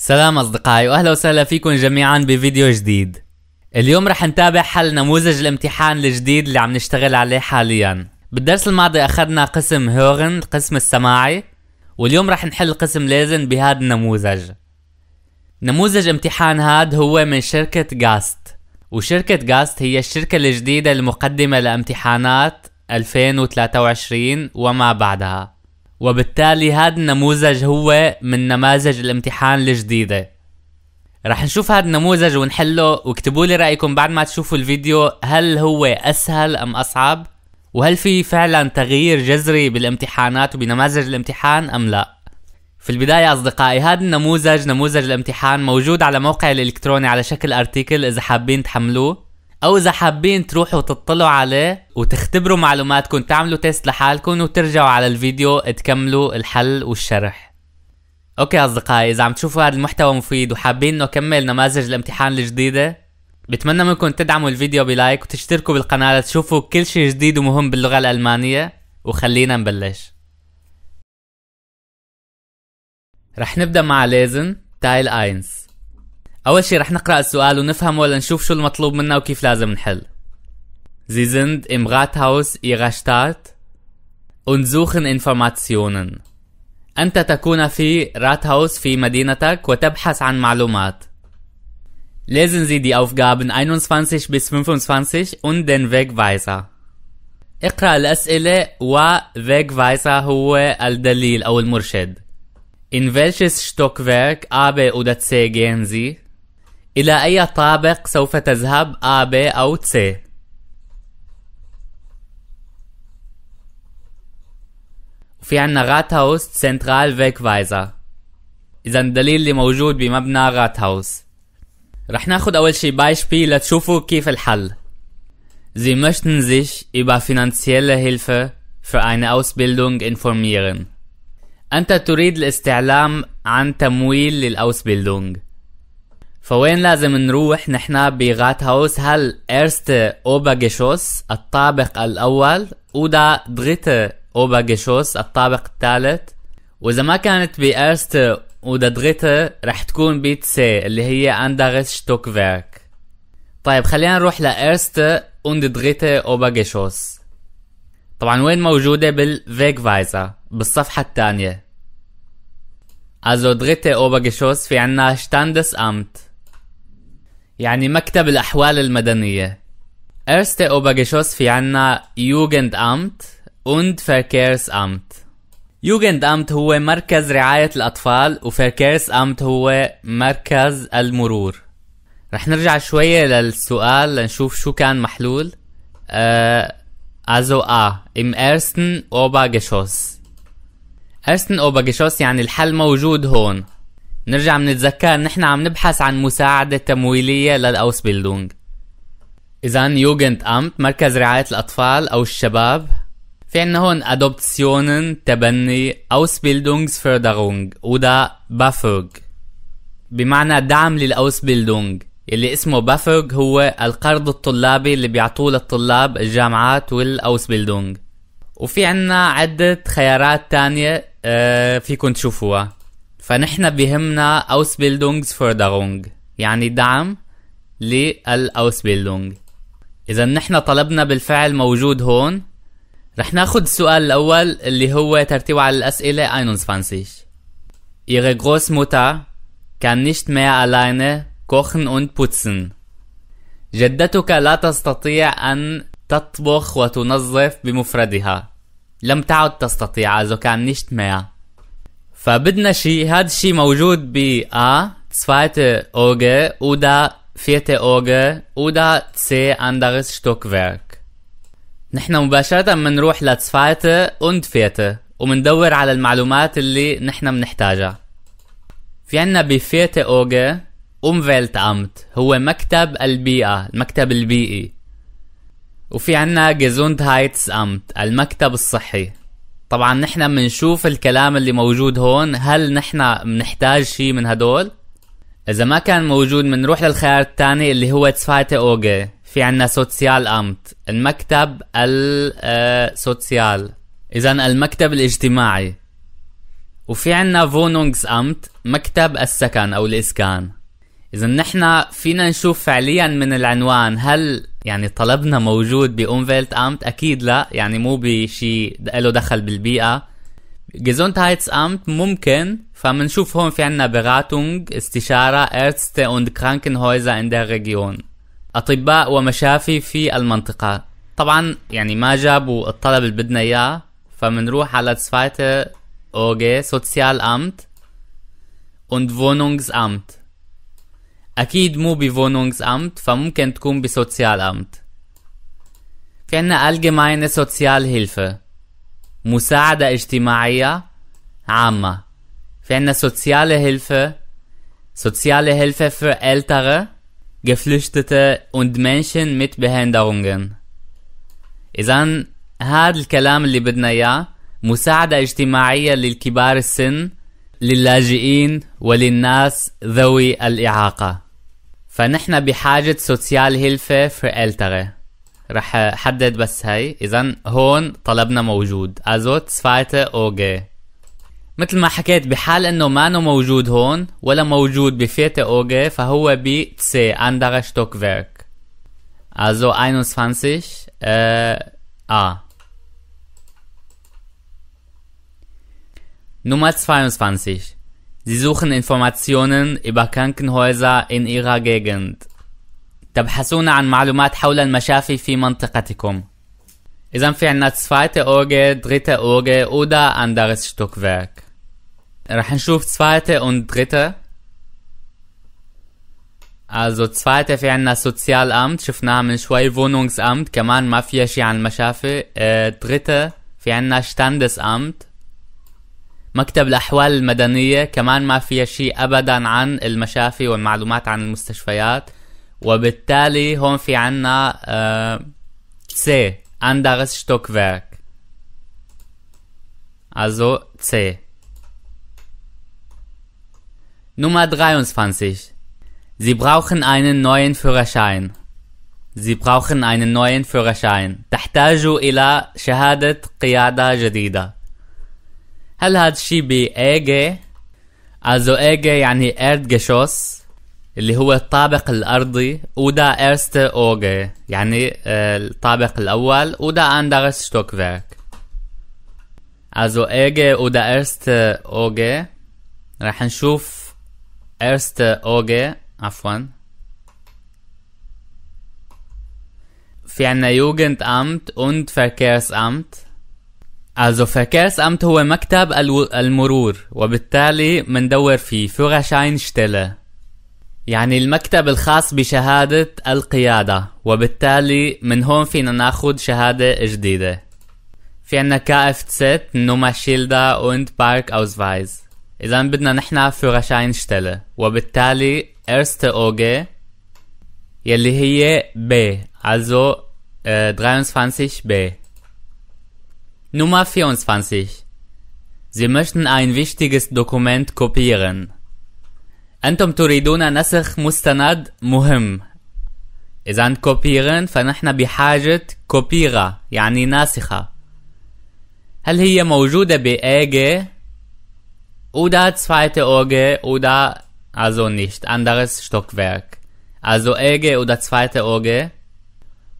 سلام أصدقائي وأهلا وسهلا فيكم جميعا بفيديو جديد اليوم رح نتابع حل نموذج الامتحان الجديد اللي عم نشتغل عليه حاليا بالدرس الماضي أخذنا قسم هورن القسم السماعي واليوم رح نحل قسم ليزن بهذا النموذج نموذج امتحان هاد هو من شركة جاست وشركة جاست هي الشركة الجديدة المقدمة لامتحانات 2023 وما بعدها وبالتالي هذا النموذج هو من نماذج الامتحان الجديدة رح نشوف هذا النموذج ونحله واكتبوا لي رأيكم بعد ما تشوفوا الفيديو هل هو أسهل أم أصعب وهل في فعلا تغيير جذري بالامتحانات وبنماذج الامتحان أم لا في البداية أصدقائي هذا النموذج نموذج الامتحان موجود على موقع الإلكتروني على شكل أرتيكل إذا حابين تحملوه او اذا حابين تروحوا تطلعوا عليه وتختبروا معلوماتكم تعملوا تيست لحالكم وترجعوا على الفيديو تكملوا الحل والشرح اوكي اصدقائي اذا عم تشوفوا هذا المحتوى مفيد وحابين انه اكمل نماذج الامتحان الجديده بتمنى منكم تدعموا الفيديو بلايك وتشتركوا بالقناة لتشوفوا كل شيء جديد ومهم باللغة الألمانية وخلينا نبلش رح نبدأ مع لازن تايل اينز أول شي رح نقرأ السؤال ونفهم ولا نشوف شو المطلوب منا وكيف لازم نحل Sie sind im Rathaus ihrer Stadt und suchen Informationen. أنت تكون في Rathaus في مدينتك وتبحث عن معلومات. Lesen Sie die Aufgaben 21 bis 25 und den Wegweiser. اقرأ الأسئلة و Wegweiser هو الدليل أو المرشد. In welches Stockwerk A, B oder C gehen Sie? إلى أي طابق سوف تذهب A B أو C؟ في عنا غات هاوس سنترال فيك إذا الدليل اللي موجود بمبنى غات هاوس رح ناخد أول شي بايشبي لتشوفوا كيف الحل Sie möchten sich über finanzielle Hilfe für eine Ausbildung informieren. أنت تريد الاستعلام عن تمويل للأوسبيلدونج فوين لازم نروح نحنا بغات هاوس هل اوبا جيشوس الطابق الأول ودا اوبا جيشوس الطابق الثالث وإذا ما كانت بأرست ودا دغيت رح تكون بيت سي اللي هي اندغس شتوكفيرك طيب خلينا نروح لأرست und اوبا جيشوس طبعا وين موجودة فايزا بالصفحة الثانية Also dritte Obergeschoss في عنا Standesamt يعني مكتب الأحوال المدنية أرستي أوباجيشوس في عنا Jugendamt und Verkehrsamt Jugendamt هو مركز رعاية الأطفال أمت هو مركز المرور رح نرجع شوية للسؤال لنشوف شو كان محلول أه أزو آ آه، im ersten أوباجيشوس أرستن أوباجيشوس يعني الحل موجود هون نرجع منتذكر نحن عم نبحث عن مساعدة تمويلية للأوسبيلدونج إذا يوجند أمت مركز رعاية الأطفال أو الشباب في عنا هون أدوبتسيونن تبني Ausbildungsförderung ودا بافوغ بمعنى دعم للأوسبيلدونج اللي اسمه بافوغ هو القرض الطلابي اللي بيعطوه للطلاب الجامعات والأوسبيلدونج وفي عنا عدة خيارات تانية آه، فيكن تشوفوها فنحن بهمنا Ausbildungs Förderung يعني دعم للأوسبيلدونج إذا نحن طلبنا بالفعل موجود هون رح ناخد السؤال الأول اللي هو ترتيب على الأسئلة فانسيش Ihre Großmutter kann nicht mehr alleine kochen und putzen. جدتك لا تستطيع أن تطبخ وتنظف بمفردها. لم تعد تستطيع also kann nicht mehr. فبدنا شيء هذا الشيء موجود ب A zweite Auge ودا vierte Auge ودا C أندرس Stockwerk نحن مباشرة بنروح لتسفايته und فيت ومندور على المعلومات اللي نحن بنحتاجها في عنا بفيت اوجا أمفيلت أمت هو مكتب البيئة المكتب البيئي وفي عنا جيزوند هايتس أمت المكتب الصحي طبعا نحن بنشوف الكلام اللي موجود هون هل نحن بنحتاج شيء من هدول اذا ما كان موجود بنروح للخيار الثاني اللي هو تسفايته اوغي في عنا سوسيال امت المكتب السوسيال اذا المكتب الاجتماعي وفي عنا فونونغز امت مكتب السكن او الاسكان اذا نحن فينا نشوف فعليا من العنوان هل يعني طلبنا موجود بأونفيلت أمت أكيد لا يعني مو بشي له دخل بالبيئة هايتس أمت ممكن فمنشوف هون في عنا بغاتونج استشارة أرتست أوند كرانكن هويزا der Region أطباء ومشافي في المنطقة طبعا يعني ما جابوا الطلب اللي بدنا إياه فمنروح على Zweite Oge Sozialamt und Wohnungsamt أكيد مو أمت فممكن تكون أمت في عنا allgemeine Sozialhilfe مساعدة اجتماعية عامة في عنا soziale Hilfe soziale Hilfe für ältere Geflüchtete und Menschen mit Behinderungen إذا هاد الكلام اللي بدنا إياه مساعدة اجتماعية للكبار السن للاجئين وللناس ذوي الإعاقة فنحن بحاجة سوسيال هيلفة ألتغة رح حدد بس هي اذا هون طلبنا موجود ازوت سفايته أوغي مثل ما حكيت بحال انه مانو موجود هون ولا موجود بفيته اوغي فهو ب تسي فيرك ازو also 21 اه, آه. Nummer 22 Sie suchen Informationen über Krankenhäuser in Ihrer Gegend. تبحثون عن معلومات حول المشافي في منطقتكم. إذا في عنا zweite Orge, dritte Orge oder anderes Stückwerk. راح نشوف zweite und dritte. Also zweite في عنا Sozialamt, شفناها من شوي Wohnungsamt, كمان ما فيها شي عن المشافي. dritte في عنا standesamt مكتب الأحوال المدنية كمان ما فيها شيء أبدا عن المشافي والمعلومات عن المستشفيات وبالتالي هون في عنا آه، سي اندرس ستوكفيرك also C. Nummer 23. Sie brauchen einen neuen Führerschein. Sie brauchen einen neuen Führerschein. تحتاج إلى شهادة قيادة جديدة. هل هاد الشي بأجي also أجي يعني ارد جشوس اللي هو الطابق الأرضي ودا إرستي أوجي يعني آه، الطابق الأول ودا أندرس شتوكفيرك also أجي ودا إرستي أوجي راح نشوف إرستي أوجي عفوا في عنا Jugendamt und امت Also Verkehrsamt هو مكتب المرور وبالتالي مندور في Führerschein Stelle يعني المكتب الخاص بشهادة القيادة وبالتالي من هون فينا ناخد شهادة جديدة في عنا KFZ Nummer Schilder und Parkausweis إذا بدنا نحنا Stelle وبالتالي erste OG يلي هي B also 23 äh, B Nummer 24 Sie möchten ein wichtiges Dokument kopieren. أنتم تريدون نسخ مستند مهم. إذا كوبيرن فنحن بحاجة كوبيرة يعني ناسخة. هل هي موجودة بأجي oder zweite Orgel oder also nicht anderes Stockwerk. Also Orgel oder zweite Orgel.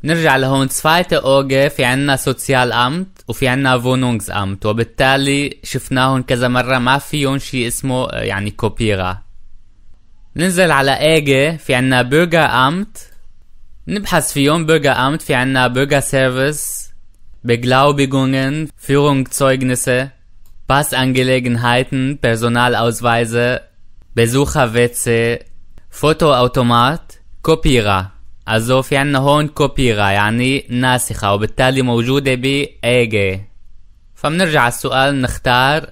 نرجع لهون zweite Orgel في عنا سوسيال أمت وفي عنا فونونغز امت وبالتالي شفناهن كذا مرة ما فيهم شي اسمه يعني كوبيرا ننزل على ايجي في عنا برجر امت نبحث فيهم برجر امت في عنا برجر سيرفيس Beglaubigungen, Führungszeugnisse, Passangelegenheiten, Personalausweise, Besucher-WC, Fotoautomat, Kopierer. أزو في عنا هون كوبيغا يعني ناسخة وبالتالي موجودة ب ايجي فبنرجع على السؤال نختار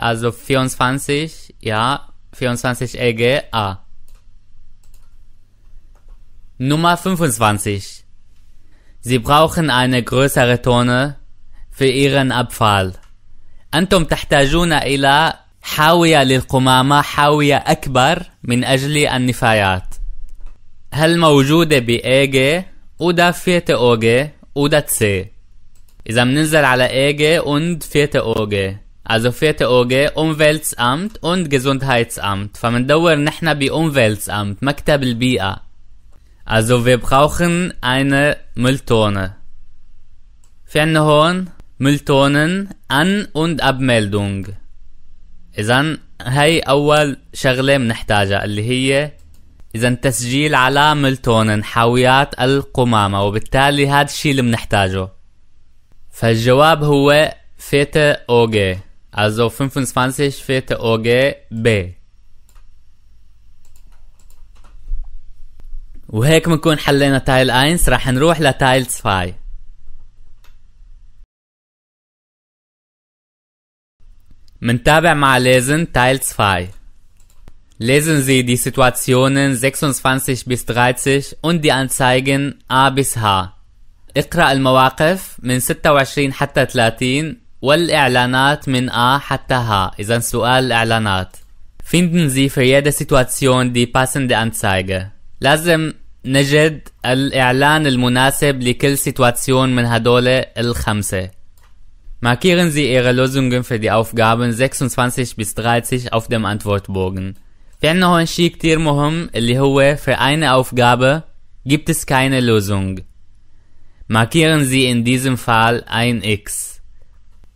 also فيونس فانسيش يا فيونس فانسيش ايجي ا Nummer 25 Sie brauchen eine größere Tonne für Ihren Abfall. أنتم تحتاجون إلى حاوية للقمامة حاوية أكبر من أجل النفايات. هل موجودة ب AG وده فيتا OG وده C إذا بننزل على AG und فيتا OG also فيتا OG Umweltsamt und Gesundheitsamt فمندور نحنا ب Umweltamt مكتب البيئة also wir brauchen eine Mülltonne في عنا هون Mülltonnen an und Abmeldung إذا هاي أول شغلة بنحتاجها اللي هي اذا تسجيل على ملتون حاويات القمامة وبالتالي هذا الشيء اللي بنحتاجه فالجواب هو فيتا اوجي also 25 فيتا اوجي بي وهيك بنكون حلينا تايل اينس رح نروح لتايل سفاي منتابع مع ليزن تايل سفاي Lesen Sie die Situationen 26 bis 30 und die Anzeigen A bis H. اقرأ المواقف من 26 حتى 30 والإعلانات من A حتى H. إذا سؤال إعلانات. Finden Sie für jede Situation die passende Anzeige. لازم نجد الإعلان المناسب لكل سيتواسيون من هدول الخمسة. Markieren Sie Ihre Lösungen für die Aufgaben 26 bis 30 auf dem Antwortbogen. في عنا هون شي كتير مهم اللي هو في eine Aufgabe gibt es keine Lösung. Markieren Sie in diesem Fall ein X.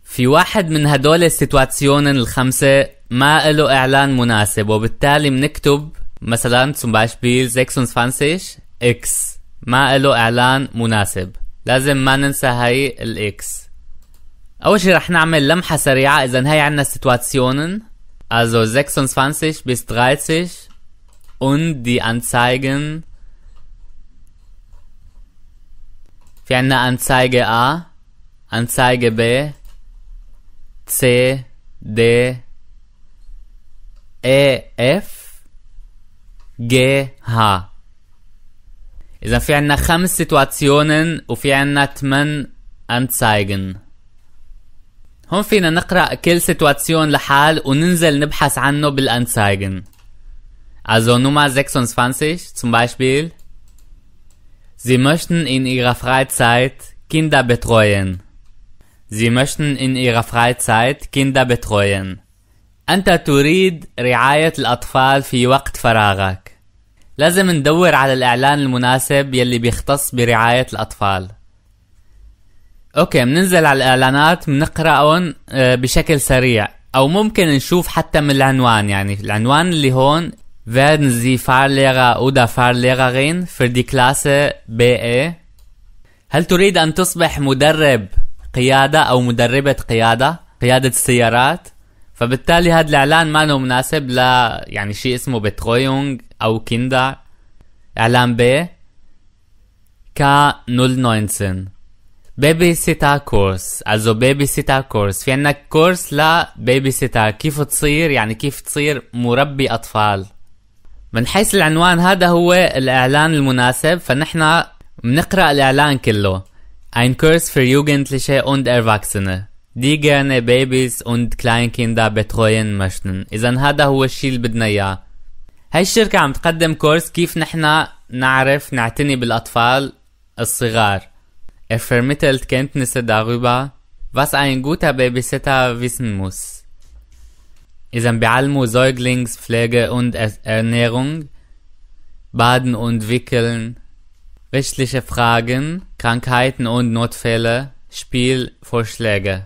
في واحد من هدول السيتواتيون الخمسة ما إلو إعلان مناسب وبالتالي بنكتب مثلا zum Beispiel 26 X ما إلو إعلان مناسب لازم ما ننسى هاي الإكس أول شي رح نعمل لمحة سريعة إذا هاي عنا السيتواسيونن Also 26 bis 30 und die Anzeigen für eine Anzeige A, Anzeige B, C, D, E, F, G, H. für eine عنا Situationen und für eine ثمان Anzeigen. هون فينا نقرأ كل سيتواسيون لحال وننزل نبحث عنه بالانسايجن Also Nummer 26 zum Beispiel. Sie möchten in ihrer Freizeit Kinder betreuen. Sie möchten in ihrer Freizeit Kinder betreuen. أنت تريد رعاية الأطفال في وقت فراغك. لازم ندور على الإعلان المناسب يلي بيختص برعاية الأطفال. اوكي بننزل على الاعلانات بنقراهم آه، بشكل سريع او ممكن نشوف حتى من العنوان يعني العنوان اللي هون werden Sie Fahrlehrer oder Fahrlehrerin für die Klasse BE? هل تريد أن تصبح مدرب قيادة أو مدربة قيادة؟ قيادة السيارات؟ فبالتالي هذا الإعلان ما له مناسب ل يعني شيء اسمه بترويونج أو كيندا إعلان ب ك 019 بيبي سيتا كورس also بيبي سيتا كورس في عندك كورس لبيبي سيتا كيف تصير يعني كيف تصير مربي أطفال من حيث العنوان هذا هو الإعلان المناسب فنحن بنقرأ الإعلان كله Ein Kurs für Jugendliche und Erwachsene die gerne Babys und Kleinkinder betreuen möchten إذا هذا هو الشيء اللي بدنا إياه هاي الشركة عم تقدم كورس كيف نحن نعرف نعتني بالأطفال الصغار Er vermittelt Kenntnisse darüber, was ein guter Babysitter wissen muss. Isambialmu Säuglingspflege und Ernährung, Baden und Wickeln, rechtliche Fragen, Krankheiten und Notfälle, Spielvorschläge.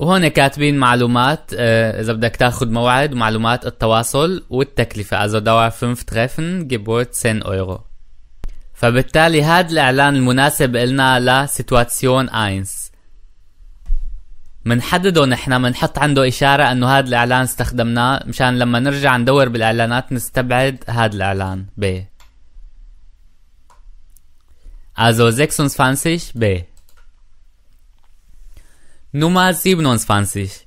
وهنا كاتبين معلومات اذا بدك تاخذ موعد معلومات التواصل والتكلفه also Dauer 5 Treffen Gebot 10 Euro فبالتالي هاد الإعلان المناسب إلنا لسيتواتسيون أينس منحدده نحن منحط عنده إشارة أنه هاد الإعلان استخدمناه مشان لما نرجع ندور بالإعلانات نستبعد هاد الإعلان ب Also 26 B. Nummer 27.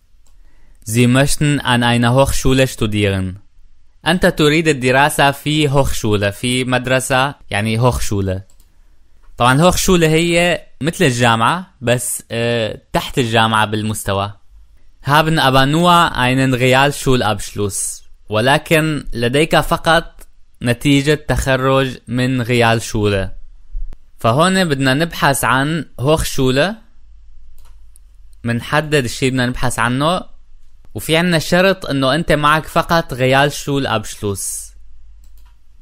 Sie möchten an einer Hochschule studieren. أنت تريد الدراسة في هوخشولة في مدرسة يعني هوخشولة طبعا هوخشولة هي مثل الجامعة بس آه، تحت الجامعة بالمستوى haben aber nur einen Realschulabschluss ولكن لديك فقط نتيجة تخرج من Realschule فهون بدنا نبحث عن Hochschule بنحدد الشيء بدنا نبحث عنه وفي عنا شرط انه انت معك فقط غيال شول ابشلوس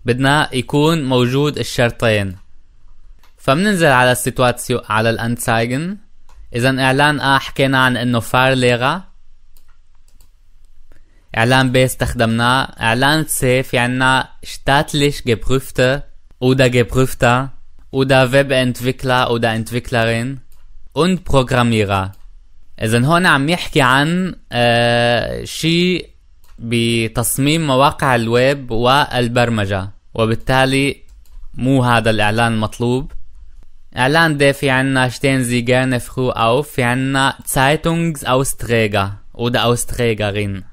بدنا يكون موجود الشرطين فمننزل على السيتواتسيو على الانتسايجن اذا اعلان اه حكينا عن انه فار ليغا اعلان بي استخدمناه اعلان سي في عنا شتاتليش geprüfte oder geprüfter ويب انتفيكلا oder انتفيكلارين und Programmierer اذا هون عم يحكي عن آه شيء بتصميم مواقع الويب والبرمجه وبالتالي مو هذا الاعلان المطلوب اعلان ده في عنا شتين زي gerne او في عنا Zeitungsausträger وده Austrägerin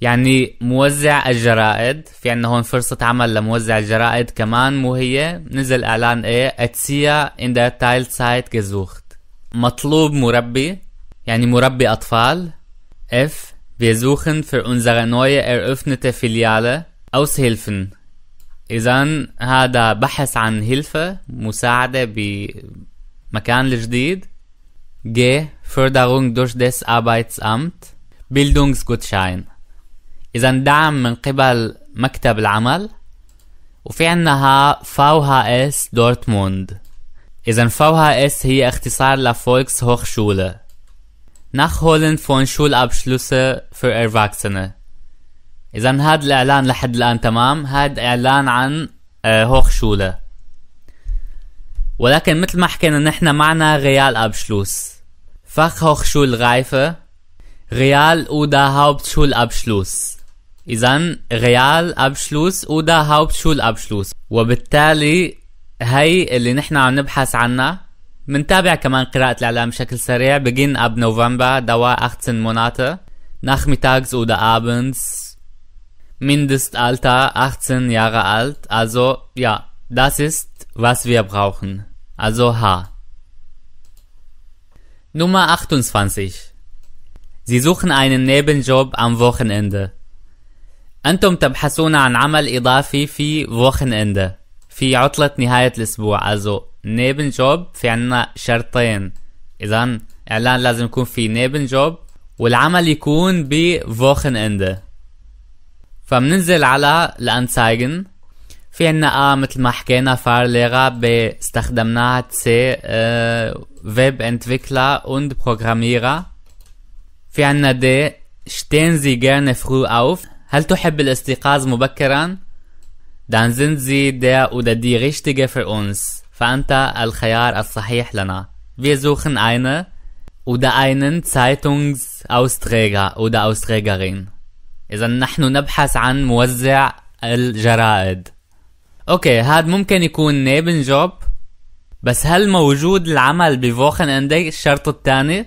يعني موزع الجرائد في عنا هون فرصة عمل لموزع الجرائد كمان مو هي نزل اعلان ايه اتسيا ان der Teilzeit gesucht مطلوب مربي يعني مربي أطفال F. Wir suchen für unsere neue eröffnete Filiale Aushilfen إذا هذا بحث عن هلفة مساعدة بمكان الجديد G. Förderung durch das Arbeitsamt Bildungsgutschein إذا دعم من قبل مكتب العمل وفي عندنا VHS دورتموند إذا VHS هي اختصار لفولكس هوخشولة Nachholen von Schulabschlüsse für Erwachsene إذا هذا الإعلان لحد الآن تمام هذا إعلان عن آه، هوخشولة ولكن مثل ما حكينا نحن معنا ريال أبشلوس فخ هوخشول غايفة ريال أودا هاوبتشول أبشلوس إذا ريال أبشلوس أودا هاوبتشول أبشلوس وبالتالي هي اللي نحن عم نبحث عنها منتابع كمان قراءة الإعلام بشكل سريع بجين أب نوفمبر دوا 18 Monate nachmittags oder abends Mindestalter 18 Jahre alt. Also ja, das ist, was wir brauchen. Also H. Nummer 28. Sie suchen einen Nebenjob am Wochenende. أنتم تبحثون عن عمل إضافي في Wochenende. في عطلة نهاية الأسبوع أزو نيبن جوب في عنا شرطين إذا إعلان لازم يكون في نيبن جوب والعمل يكون بفوخن اندة فمننزل على الانسايجن في عنا آه مثل ما حكينا فار ليغا استخدمناها تسي آه ويب انتفيكلا und بروغراميرا في عنا دي شتين زي جيرن فرو أوف هل تحب الاستيقاظ مبكرا؟ dann sind sie der oder die Richtige für uns. Fanta al-Khayar al-Sahih lana. Wir suchen eine oder einen Zeitungsausträger oder Austrägerin. إذا نحن نبحث عن موزع الجرائد. اوكي هاد ممكن يكون نيبن جوب بس هل موجود العمل بفوخن اندي الشرط الثاني؟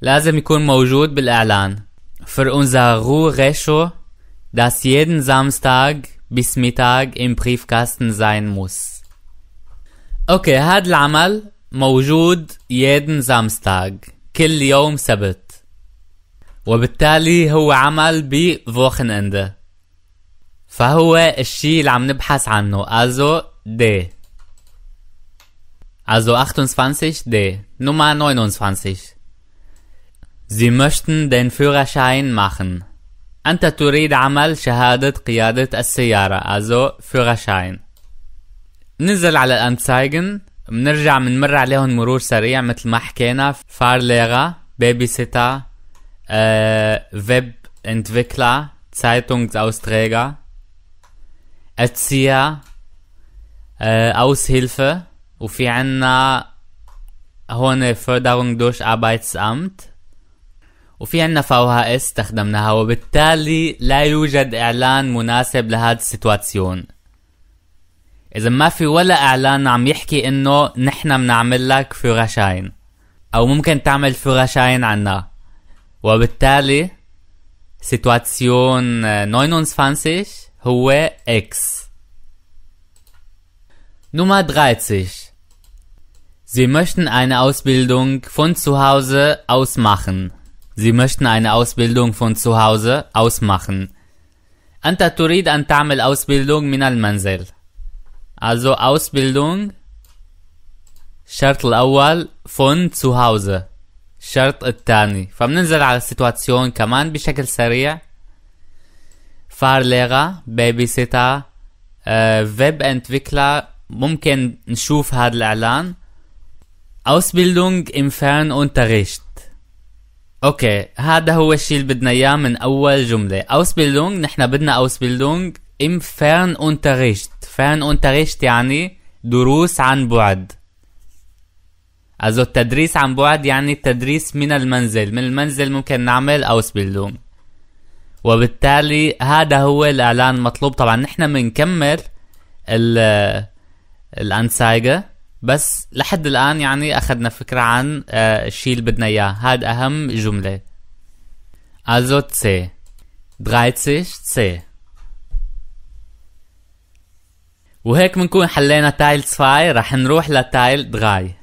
لازم يكون موجود بالإعلان. Für unser Ruhreshow, das jeden Samstag bis Mittag im Briefkasten sein muss. اوكي هاد العمل موجود يدن زامستاج كل يوم سبت وبالتالي هو عمل بفوخن انده فهو الشي اللي عم نبحث عنه also دي also 28 دي Nummer 29 Sie möchten den Führerschein machen أنت تريد عمل شهادة قيادة السيارة أزو Führerschein ننزل على الأنسايجن بنرجع بنمر عليهم مرور سريع مثل ما حكينا ليغا بيبي سيتا آه، ويب انتفيكلا Zeitungsausträger اتسيا آه، هيلفة وفي عنا هون Förderung durch Arbeitsamt وفي عنا فوها اس استخدمناها وبالتالي لا يوجد اعلان مناسب لهذا السيتواسيون اذا ما في ولا اعلان عم يحكي انه نحن بنعمل لك فيغاشاين او ممكن تعمل فيغاشاين عنا وبالتالي سيتواسيون نوينونس فانسيش هو اكس Nummer 30 Sie möchten eine Ausbildung von zu Hause aus machen. Sie möchten eine Ausbildung von zu Hause aus machen. أنت تريد أن تعمل Ausbildung من المنزل. Also Ausbildung الشرط الأول von zu Hause. الشرط الثاني فبننزل على السيتواسيون كمان بشكل سريع فارليغا بيبي سيتا ويب انتفيكلا ممكن نشوف هذا الإعلان Ausbildung im Fernunterricht اوكي هذا هو الشيء اللي بدنا اياه من اول جمله اوسبيلدونج نحن بدنا اوسبيلدونج ام فيرن اونتريشت فيرن اونتريشت يعني دروس عن بعد أزو التدريس عن بعد يعني التدريس من المنزل من المنزل ممكن نعمل اوسبيلدونج وبالتالي هذا هو الاعلان المطلوب طبعا نحن بنكمل الانسايجا بس لحد الآن يعني أخذنا فكرة عن الشيء آه، اللي بدنا إياه هاد أهم جملة Also C 30 C وهيك بنكون حلينا تايل 2 رح نروح لتايل 3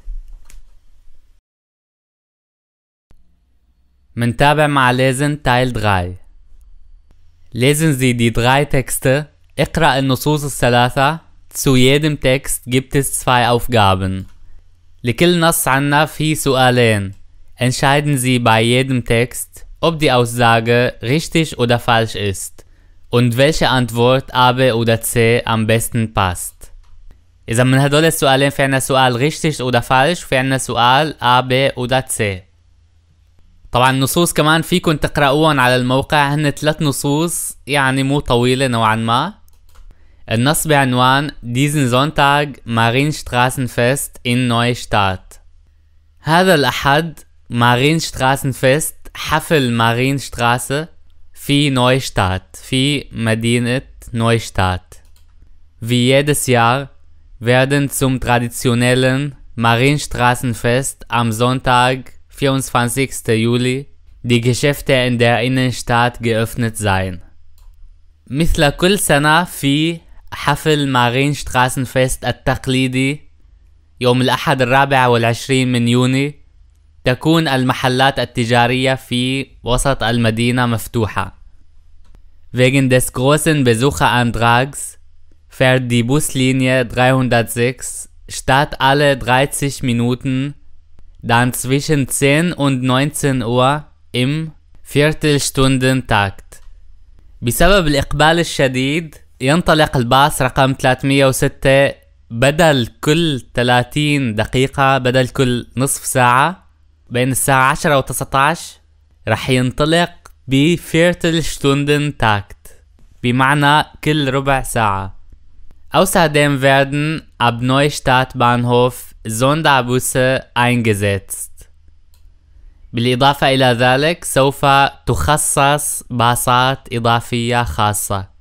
منتابع مع لازن تايل 3 لازم زيدي 3 تكست اقرأ النصوص الثلاثة Zu jedem Text gibt es zwei Aufgaben. لكل نص عنا في سؤالين. Entscheiden Sie bei jedem Text, ob die Aussage richtig oder falsch ist und welche Antwort A, B oder C am besten passt. إذا من هدول السؤالين في عنا سؤال richtig oder falsch في عنا سؤال A, B oder C. طبعا النصوص كمان فيكن تقرأوهم على الموقع هن ثلاث نصوص يعني مو طويلة نوعا ما äh, Nosbe Anwan diesen Sonntag Marienstraßenfest in Neustadt. هذا الأحد مارينشتراسنفست حفل مارينشتراسه في نويشتات في مدينة Neustadt. Wie jedes Jahr werden zum traditionellen Marienstraßenfest am Sonntag, 24. Juli, die Geschäfte in der Innenstadt geöffnet sein. مثل كل سنة في حفل مارين فيست التقليدي يوم الأحد الرابع والعشرين من يوني تكون المحلات التجارية في وسط المدينة مفتوحة Wegen des großen Besucherantrags fährt die Buslinie 306 statt alle 30 Minuten dann zwischen 10 und 19 Uhr im Viertelstundentakt. بسبب الإقبال الشديد ينطلق الباص رقم 306 بدل كل 30 دقيقة بدل كل نصف ساعة بين الساعة 10 و 19 رح ينطلق شتوندن تاكت بمعنى كل ربع ساعة فيردن أب نويشتات بانهوف Bahnhof Sonderbusse eingesetzt. بالإضافة إلى ذلك سوف تخصص باصات إضافية خاصة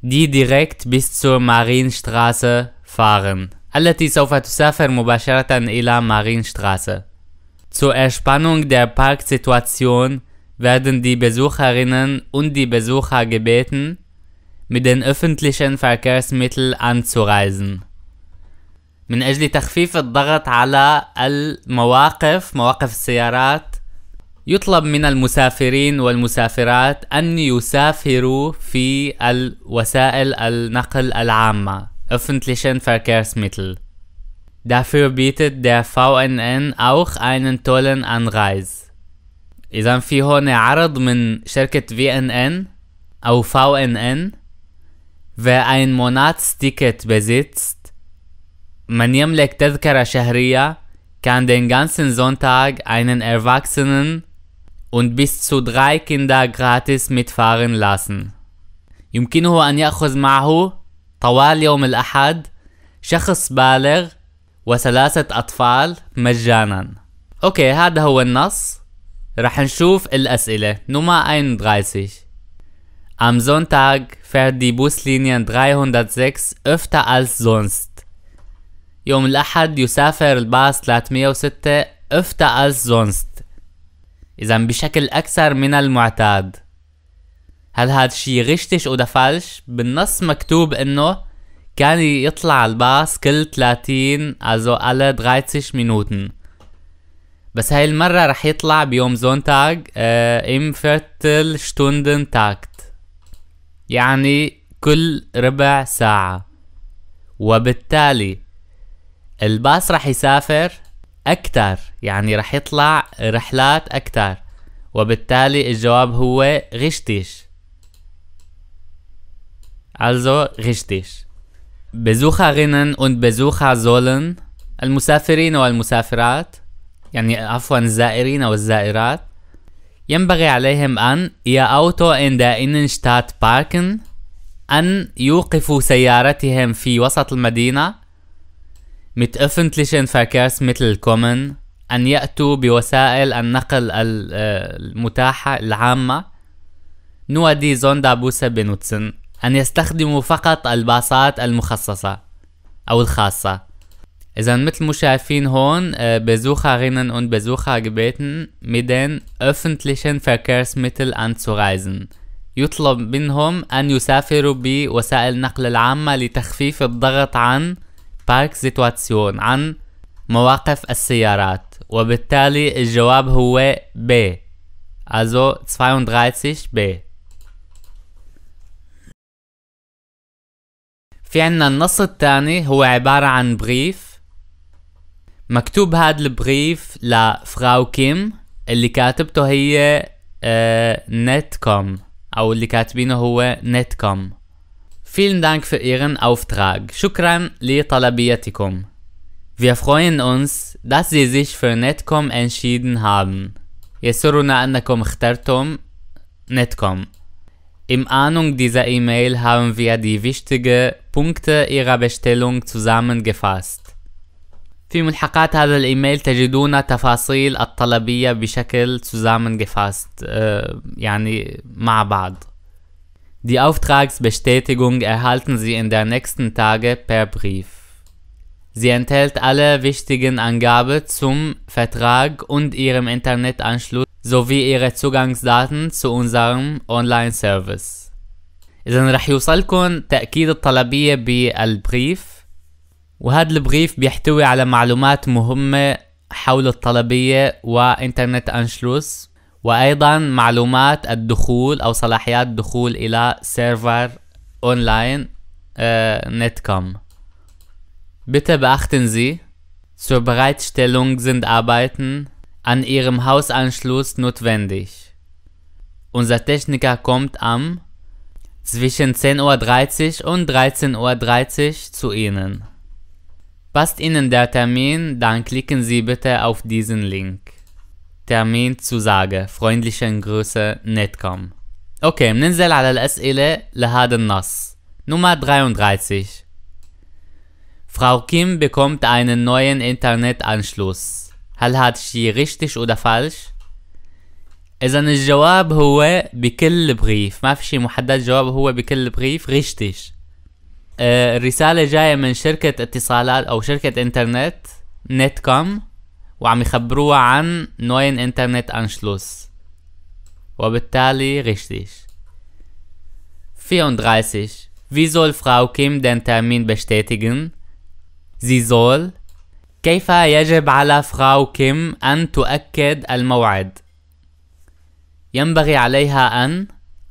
die direkt bis zur Marienstraße fahren. التي سوف تسافر مباشرة إلى مارينstraße. Zur Erspannung der Parksituation werden die Besucherinnen und die Besucher gebeten, mit den öffentlichen Verkehrsmitteln anzureisen. من أجل تخفيف الضغط على المواقف مواقف السيارات يطلب من المسافرين والمسافرات أن يسافروا في الوسائل النقل العامة öffentlichen Verkehrsmittel. Dafür bietet der VNN auch einen tollen Anreiz. إذا في هون عرض من شركة VNN أو VNN Wer ein Monatsticket besitzt, من يملك تذكرة شهرية, كان den ganzen Sonntag einen Erwachsenen und bis zu drei Kinder gratis mitfahren lassen. يمكنه أن يأخذ معه طوال يوم الأحد شخص بالغ وثلاثة أطفال مجانا أوكي هذا هو النص رح نشوف الأسئلة نمرة 31 Am Sonntag fährt die Buslinie 306 öfter als sonst. يوم الأحد يسافر الباص 306 öfter als sonst. إذا بشكل أكثر من المعتاد هل هاد الشي غشتش وده فالش؟ بالنص مكتوب إنه كان يطلع الباص كل 30 أزو alle 30 منوتن بس هاي المرة رح يطلع بيوم آه، ام اه شتوندن تاكت يعني كل ربع ساعة وبالتالي الباص رح يسافر أكثر يعني رح يطلع رحلات أكثر وبالتالي الجواب هو غشتيش Also بزوخا Besucherinnen und Besucher sollen المسافرين والمسافرات يعني عفوا الزائرين والزائرات ينبغي عليهم أن يا اوتو ان دا Innenstadt باركن أن يوقفوا سيارتهم في وسط المدينة متأفنتلشن فاكاس مثل الكومن أن يأتوا بوسائل النقل آه، المتاحة العامة نوادي بوسا بنوتسن أن يستخدموا فقط الباصات المخصصة أو الخاصة إذا مثل ما شايفين هون آه، بزوخة غنن und بزوخة gebeten mit den öffentlichen Verkehrsmitteln anzureisen يطلب منهم أن يسافروا بوسائل النقل العامة لتخفيف الضغط عن بارك سيتواسيون عن مواقف السيارات وبالتالي الجواب هو ب also 32 ب في عنا النص الثاني هو عبارة عن بريف مكتوب هاد البريف لفراو كيم اللي كاتبته هي نت آه، كوم او اللي كاتبينه هو نت كوم Vielen Dank für Ihren Auftrag. Shukran li talabiyatikum. Wir freuen uns, dass Sie sich für Netcom entschieden haben. يسرنا أنكم اخترتم Netcom. Im Ahnung dieser E-Mail haben wir die wichtigen Punkte Ihrer Bestellung zusammengefasst. في ملحقات هذا الإيميل تجدون تفاصيل الطلبية بشكل zusammengefasst يعني مع بعض. Die Auftragsbestätigung erhalten Sie in den nächsten Tagen per Brief. Sie enthält alle wichtigen Angaben zum Vertrag und Ihrem Internetanschluss sowie Ihre Zugangsdaten zu unserem Online-Service. إذا رح يوصلكم تأكيد الطلبية بالبريف وهذا البريف بيحتوي على معلومات مهمة حول الطلبية وإنترنت أنشلوس وايضا معلومات الدخول او صلاحيات الدخول الى سيرفر اونلاين نت كوم Bitte beachten Sie, zur Bereitstellung sind Arbeiten an Ihrem Hausanschluss notwendig. Unser Techniker kommt am zwischen 10.30 Uhr und 13.30 Uhr zu Ihnen. Passt Ihnen der Termin, dann klicken Sie bitte auf diesen Link. تامين Terminzusage. Freundlichen Grüße, Netcom. اوكي بننزل على الأسئلة لهذا النص. Nummer 33. Frau Kim bekommt einen neuen Internetanschluss. هل هاد الشي richtig oder falsch؟ إذا الجواب هو بكل بريف، ما في شي محدد، الجواب هو بكل بريف richtig. الرسالة آه، جاية من شركة اتصالات أو شركة إنترنت نت وعم يخبروها عن نوين انترنت انشلوس وبالتالي غشتش فيون دغايسش في زول فراو كيم دن تامين بشتاتيجن زي زول كيف يجب على فراو كيم ان تؤكد الموعد ينبغي عليها ان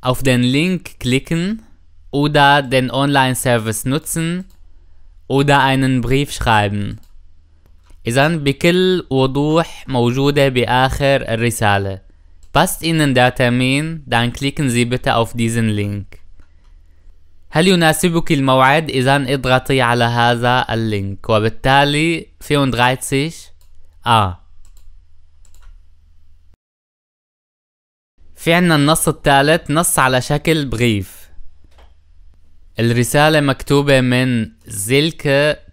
auf den Link klicken oder den Online-Service nutzen oder einen Brief schreiben. إذا بكل وضوح موجودة بآخر الرسالة Passt Ihnen der Termin, dann klicken Sie bitte auf diesen Link. هل يناسبك الموعد؟ إذا اضغطي على هذا اللينك وبالتالي 34 آ آه. في عنا النص الثالث نص على شكل بريف الرسالة مكتوبة من زيلك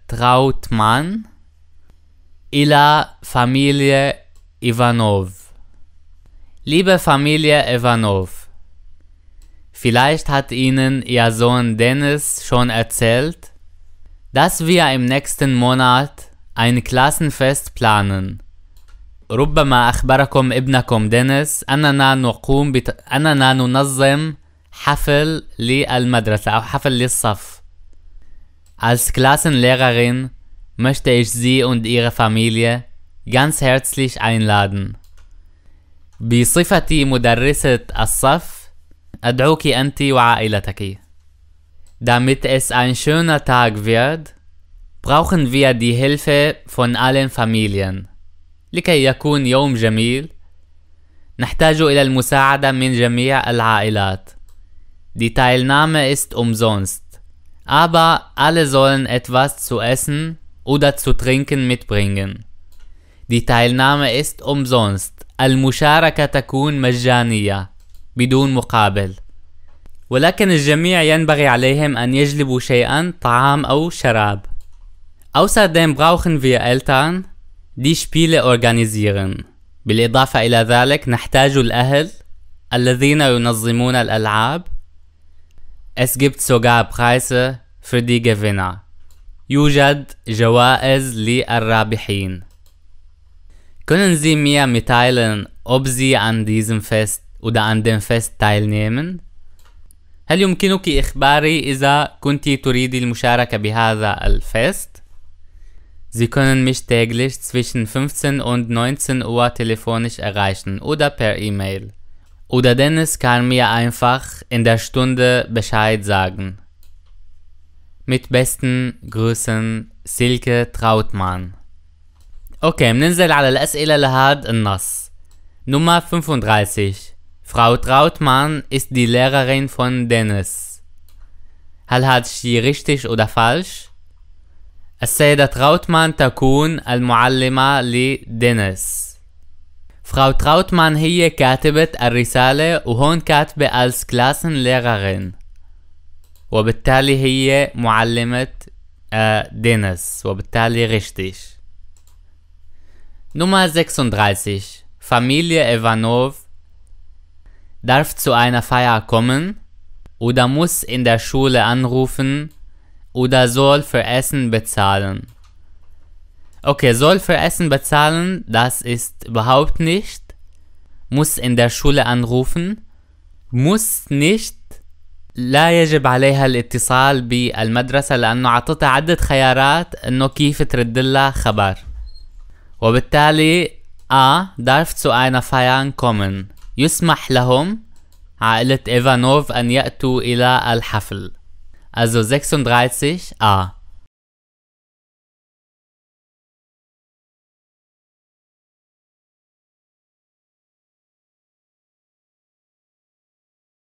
تراوتمان Ila Familie Ivanov. Liebe Familie Ivanov, vielleicht hat Ihnen Ihr Sohn Dennis schon erzählt, dass wir im nächsten Monat ein Klassenfest planen. ربما أخبركم ابنكم دينيس أننا نقوم بت... أننا ننظم حفل للمدرسة أو حفل للصف. Als Klassenlehrerin möchte ich Sie und Ihre Familie ganz herzlich einladen. بصفتي مدرسة الصف أدعوك أنت وعائلتك. Damit es ein schöner Tag wird, brauchen wir die Hilfe von allen Familien. لكي يكون يوم جميل، نحتاج إلى المساعدة من جميع العائلات. Die Teilnahme ist umsonst, aber alle sollen etwas zu essen oder zu trinken mitbringen. Die Teilnahme ist umsonst. المشاركة تكون مجانية بدون مقابل. ولكن الجميع ينبغي عليهم أن يجلبوا شيئا طعام أو شراب. Außerdem brauchen wir Eltern, die Spiele organisieren. بالإضافة إلى ذلك نحتاج الأهل الذين ينظمون الألعاب. Es gibt sogar Preise für die Gewinner. يوجد جوائز للرابحين. Können Sie mir mitteilen, ob Sie an diesem Fest oder an dem Fest teilnehmen? هل يمكنك إخباري إذا كنت تريد المشاركة بهذا الفest? Sie können mich täglich zwischen 15 und 19 Uhr telefonisch erreichen oder per E-Mail. Oder Dennis kann mir einfach in der Stunde Bescheid sagen. Mit besten Grüßen Silke Trautmann. Okay, بننزل على الأسئلة لهاد النص Nummer 35 Frau Trautmann ist die Lehrerin von Dennis. هل هاد الشي richtig oder falsch? السيدة تراوتمان تكون المعلمة لدينيس. Frau Trautmann هي كاتبة الرسالة وهون كاتبة als Klassenlehrerin. وبالتالي هي معلمة دينيس وبالتالي richtig Nummer 36 Familie Ivanov darf zu einer Feier kommen oder muss in der Schule anrufen oder soll für Essen bezahlen. Okay, soll für Essen bezahlen, das ist überhaupt nicht. Muss in der Schule anrufen, muss nicht لا يجب عليها الاتصال بالمدرسة لأنه عطتها عدة خيارات أنه كيف ترد لها خبر وبالتالي A darf zu فايان كومن يسمح لهم عائلة إيفانوف أن يأتوا إلى الحفل Also 36 A